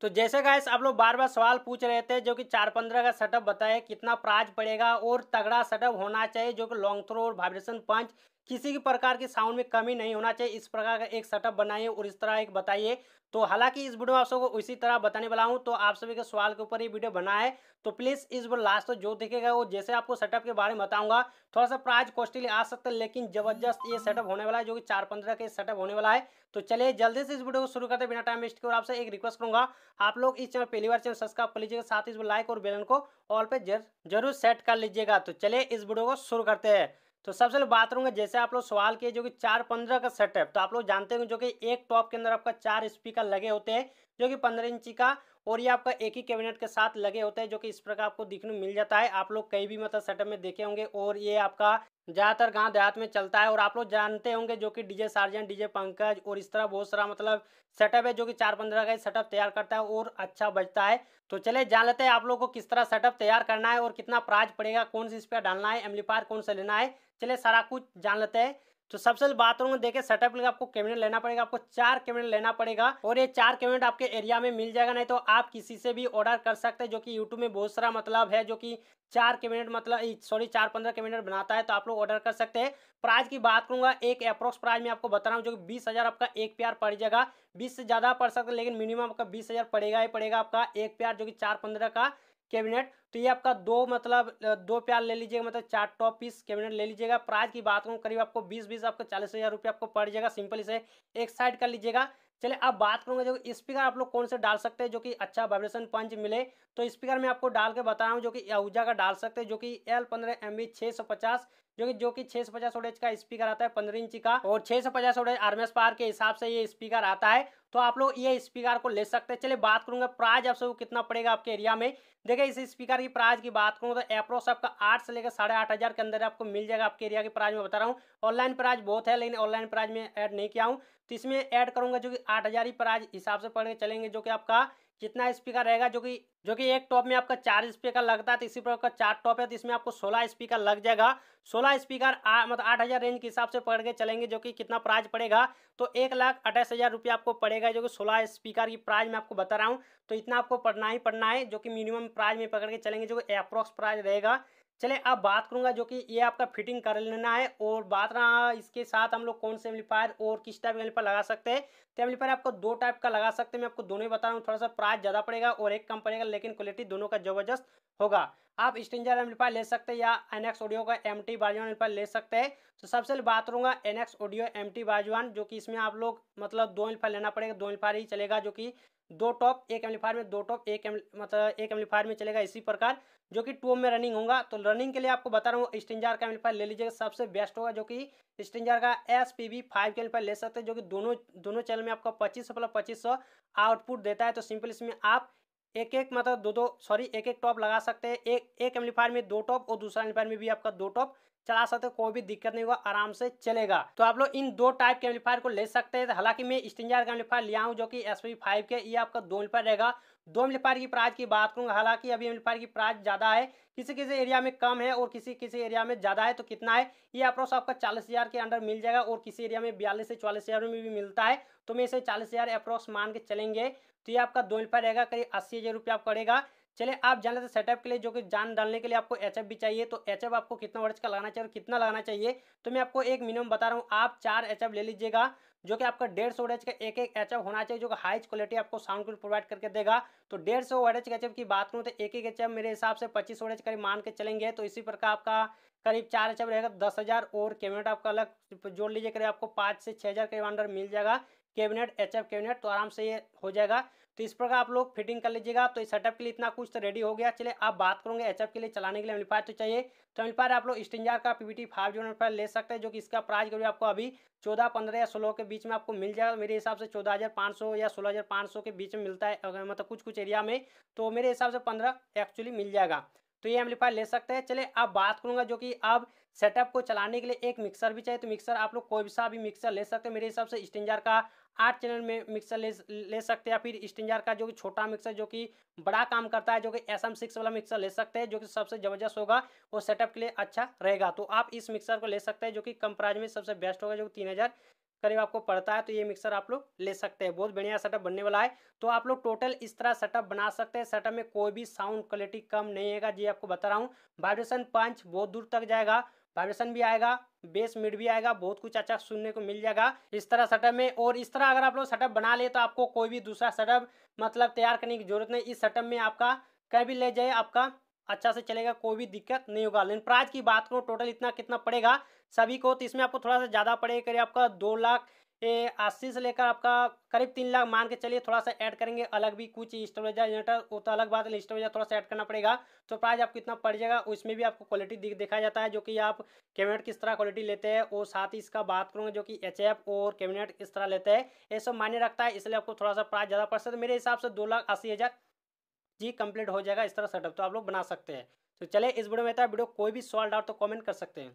तो जैसे गाइस आप लोग बार बार सवाल पूछ रहे थे जो कि चार पंद्रह का सेटअप बताए कितना प्राइज पड़ेगा और तगड़ा सेटअप होना चाहिए जो कि लॉन्ग थ्रो और वाइब्रेशन पंच किसी भी प्रकार की साउंड में कमी नहीं होना चाहिए इस प्रकार का एक सेटअप बनाइए और इस तरह एक बताइए तो हालांकि इस वीडियो में आप सबको इसी तरह बताने वाला हूं तो आप सभी के सवाल के ऊपर ये वीडियो बना है तो प्लीज़ इस बार लास्ट तो जो देखेगा वो जैसे आपको सेटअप के बारे में बताऊंगा थोड़ा सा प्राइज कॉस्टली आ सकता है लेकिन जबरदस्त ये सेटअप होने वाला है जो कि चार पंद्रह के सेटअप होने वाला है तो चलिए जल्दी से इस वीडियो को शुरू करते बिना टाइम वेस्ट के और आपसे एक रिक्वेस्ट करूँगा आप लोग इस चैनल पहली बार चैनल सब्सक्राइब कर लीजिएगा साथ ही इस लाइक और बेलन को ऑल पे जरूर सेट कर लीजिएगा तो चलिए इस वीडियो को शुरू करते हैं तो सबसे पहले बात करूंगा जैसे आप लोग सवाल किए जो कि चार पंद्रह का सेटअप तो आप लोग जानते हैं जो कि एक टॉप के अंदर आपका चार स्पीकर लगे होते हैं जो कि पंद्रह इंची का और ये आपका एक ही कैबिनेट के साथ लगे होते हैं जो कि इस प्रकार आपको दिखने मिल जाता है आप लोग कहीं भी मतलब सेटअप में देखे होंगे और ये आपका ज़्यादातर गांव देहात में चलता है और आप लोग जानते होंगे जो कि डीजे सार्जेंट डीजे पंकज और इस तरह बहुत सारा मतलब सेटअप है जो कि चार पंद्रह का सेटअप तैयार करता है और अच्छा बजता है तो चले जान लेते हैं आप लोगों को किस तरह सेटअप तैयार करना है और कितना प्राइज पड़ेगा कौन सी इस पर डालना है एम्पलीफायर e कौन सा लेना है चले सारा कुछ जान लेते हैं तो सबसे पहले बात करूंगा देखिए सेटअप लिए आपको कैबिनेट लेना पड़ेगा आपको चार कैबिनेट लेना पड़ेगा और ये चार कैबिनेट आपके एरिया में मिल जाएगा नहीं तो आप किसी से भी ऑर्डर कर सकते हैं जो कि यूट्यूब में बहुत सारा मतलब है जो कि चार कैबिनेट मतलब सॉरी चार पंद्रह कैबिनेट बनाता है तो आप लोग ऑर्डर कर सकते हैं प्राइस की बात करूंगा एक अप्रोक्स प्राइस में आपको बता रहा हूँ जो कि बीस आपका एक प्यार पड़ जाएगा बीस से ज़्यादा पड़ सकते लेकिन मिनिमम आपका बीस पड़ेगा ही पड़ेगा आपका एक प्यार जो कि चार पंद्रह का कैबिनेट तो ये आपका दो मतलब दो प्यार ले लीजिएगा मतलब चार टॉप पीस कैबिनेट ले लीजिएगा प्राइस की बात करूँ करीब आपको बीस बीस आपको चालीस हज़ार रुपये आपको पड़ जाएगा सिंपल इसे एक साइड कर लीजिएगा चलिए अब बात करूंगा जो स्पीकर आप लोग कौन से डाल सकते हैं जो कि अच्छा वाइब्रेशन पंच मिले तो स्पीकर में आपको डाल के बता रहा हूँ जो कि आहूजा का डाल सकते हैं जो कि एल पंद्रह एम बी सौ पचास जो कि जो कि छः सौ पचास का स्पीकर आता है पंद्रह इंच का और छः सौ पचास ओडेज आर्मेस पार के हिसाब से ये स्पीकर आता है तो आप लोग ये स्पीकर को ले सकते हैं चलिए बात करूंगा प्राइस आप सबको कितना पड़ेगा आपके एरिया में देखिए इस स्पीकर की प्राइस की बात करूँ तो अप्रोक्स आपका आठ से लेकर साढ़े आठ हज़ार के अंदर आपको मिल जाएगा आपके एरिया की प्राइस में बता रहा हूँ ऑनलाइन प्राइस बहुत है लेकिन ऑनलाइन प्राइस में ऐड नहीं किया हूँ तो इसमें ऐड करूँगा जो कि आठ हज़ार ही प्राइज हिसाब से पड़ चलेंगे जो कि आपका जितना स्पीकर रहेगा जो कि जो कि एक टॉप में आपका चार स्पीकर लगता है तो इसी प्रकार का चार टॉप है तो इसमें आपको सोलह स्पीकर लग जाएगा सोलह स्पीकर मतलब आठ हज़ार रेंज के हिसाब से पकड़ के चलेंगे जो कि कितना प्राइज पड़ेगा तो एक लाख अट्ठाईस हज़ार रुपये आपको पड़ेगा जो कि सोलह स्पीकर की प्राइज मैं आपको बता रहा हूँ तो इतना आपको पढ़ना ही पढ़ना है जो कि मिनिमम प्राइज में पकड़ के चलेंगे जो कि अप्रॉक्स प्राइज रहेगा चले अब बात करूंगा जो कि ये आपका फिटिंग कर लेना है और बात रहा इसके साथ हम लोग कौन से एम्पलीफायर और किस टाइप का एम्पलीफायर लगा सकते हैं तो एम्पलीफायर आपको दो टाइप का लगा सकते हैं मैं आपको दोनों ही बता रहा हूँ थोड़ा सा प्राइस ज़्यादा पड़ेगा और एक कम पड़ेगा लेकिन क्वालिटी दोनों का जबरदस्त होगा आप स्टेंजर एम्पलीफायर ले सकते हैं या एनएक्स ऑडियो का एम टी बाजवान एम्पलीफायर ले सकते हैं तो सबसे बात करूंगा एनएक्स ऑडियो एम टी बाजवान जो कि इसमें आप लोग मतलब दो एम्पलीफायर लेना पड़ेगा दो एम्पलीफायर ही चलेगा जो कि दो टॉप एक एम्पलीफायर में दो टॉप एक एम मतलब एक एम्पलीफायर में चलेगा इसी प्रकार जो कि टू में रनिंग होगा तो रनिंग के लिए आपको बता रहा हूँ स्टेंजर का एम्पलीफायर ले लीजिएगा सबसे बेस्ट होगा जो कि स्टेंजर का एस पी बी फाइव के एम्पलीफायर ले सकते हैं जो कि दोनों दोनों चैनल में आपका पच्चीस सौ प्लस पच्चीस सौ आउटपुट देता है तो सिंपल इसमें आप एक एक मतलब दो दो सॉरी एक एक टॉप लगा सकते हैं एक एक एम्पलीफायर में दो टॉप और दूसरा एम्पलीफायर में भी आपका दो टॉप चला सकते हो कोई भी दिक्कत नहीं होगा आराम से चलेगा तो आप लोग इन दो टाइप के एम्पलीफायर को ले सकते हैं हालांकि मैं स्टिंजर का एम्पलीफायर लिया हूँ जो कि एस फाइव के ये आपका दो एम्पलीफायर रहेगा दो एम्पलीफायर की प्राइस की बात करूँगा हालांकि अभी एम्पलीफायर की प्राइस ज़्यादा है किसी किसी एरिया में कम है और किसी किसी एरिया में ज़्यादा है तो कितना है ये अप्रोक्स आपका चालीस हज़ार के अंडर मिल जाएगा और किसी एरिया में बयालीस से चौलीस हज़ार में भी मिलता है तो मैं इसे चालीस हज़ार अप्रोक्स मान के चलेंगे तो ये आपका दो एम्पलीफायर रहेगा करीब अस्सी हज़ार रुपया पड़ेगा चलिए आप जान लेते हैं सेटअप के लिए जो कि जान डालने के लिए आपको एच भी चाहिए तो एच आपको कितना वर्ष का लगाना चाहिए और कितना लगाना चाहिए तो मैं आपको एक मिनिमम बता रहा हूँ आप चार एच ले लीजिएगा जो कि आपका डेढ़ सौ का एक एक एच होना चाहिए जो कि हाई क्वालिटी आपको साउंड क्लिप प्रोवाइड करके देगा तो डेढ़ सौ एच की बात करूँ तो एक एक एच मेरे हिसाब से पच्चीस वर्ड करीब मान के चलेंगे तो इसी प्रकार आपका करीब चार एच रहेगा दस हज़ार और कैमरा आपका अलग जोड़ लीजिए करीब आपको पाँच से छः हज़ार करीब अंडर मिल जाएगा कैबिनेट एच एफ कैबिनेट तो आराम से ये हो जाएगा तो इस प्रकार आप लोग फिटिंग कर लीजिएगा तो इस सेटअप के लिए इतना कुछ तो रेडी हो गया चलिए आप बात एच एचएफ के लिए चलाने के लिए एम्पलीफायर तो चाहिए तो एम्पलीफायर आप लोग स्टिंजार का पीवीटी फाइव जीरो ले सकते हैं जो कि इसका प्राइस कभी आपको अभी चौदह पंद्रह या सोलह के बीच में आपको मिल जाएगा तो मेरे हिसाब से चौदह हज़ार पाँच सौ या सोलह हज़ार पाँच सौ के बीच में मिलता है अगर मतलब कुछ कुछ एरिया में तो मेरे हिसाब से पंद्रह एक्चुअली मिल जाएगा तो ये एम्पलीफायर ले सकते हैं चले अब बात करूंगा जो कि अब सेटअप को चलाने के लिए एक मिक्सर भी चाहिए तो मिक्सर आप लोग कोई सा भी मिक्सर ले सकते हैं मेरे हिसाब से स्टेंजर का आठ चैनल में मिक्सर ले ले सकते हैं या फिर स्टेंजर का जो कि छोटा मिक्सर जो कि बड़ा काम करता है जो कि एस एम सिक्स वाला मिक्सर ले सकते हैं जो कि सबसे ज़बरदस्त होगा वो सेटअप के लिए अच्छा रहेगा तो आप इस मिक्सर को ले सकते हैं जो कि कम प्राइज में सबसे बेस्ट होगा जो कि तीन हज़ार करीब आपको पड़ता है तो ये मिक्सर आप लोग ले सकते हैं बहुत बढ़िया सेटअप बनने वाला है तो आप लोग टोटल इस तरह सेटअप बना सकते हैं सेटअप में कोई भी साउंड क्वालिटी कम नहीं आएगा जी आपको बता रहा हूँ वाइब्रेशन पंच बहुत दूर तक जाएगा वाइब्रेशन भी आएगा बेस मिड भी आएगा बहुत कुछ अच्छा सुनने को मिल जाएगा इस तरह सेटअप में और इस तरह अगर आप लोग सेटअप बना ले तो आपको कोई भी दूसरा सेटअप मतलब तैयार करने की जरूरत नहीं इस सेटअप में आपका कहीं भी ले जाए आपका अच्छा से चलेगा कोई भी दिक्कत नहीं होगा लेकिन प्राइस की बात करूँ टोटल इतना कितना पड़ेगा सभी को तो इसमें आपको थोड़ा सा ज़्यादा पड़ेगा करीब आपका दो लाख अस्सी से लेकर आपका करीब तीन लाख मान के चलिए थोड़ा सा ऐड करेंगे अलग भी कुछ स्टोरेजा इन्वर्टर तो, वो तो अलग बात है स्टोरेजा थोड़ा सा ऐड करना पड़ेगा तो प्राइस आपको इतना पड़ जाएगा उसमें भी आपको क्वालिटी देखा जाता है जो कि आप कैबिनेट किस तरह क्वालिटी लेते हैं और साथ ही इसका बात करूँगा जो कि एच और कैबिनेट किस तरह लेते हैं ये सब मान्य रखता है इसलिए आपको थोड़ा सा प्राइस ज़्यादा पड़ सकता है मेरे हिसाब से दो लाख अस्सी हज़ार जी कंप्लीट हो जाएगा इस तरह सेटअप तो आप लोग बना सकते हैं तो चले इस वीडियो में था वीडियो कोई भी सॉल्व डाउट तो कमेंट कर सकते हैं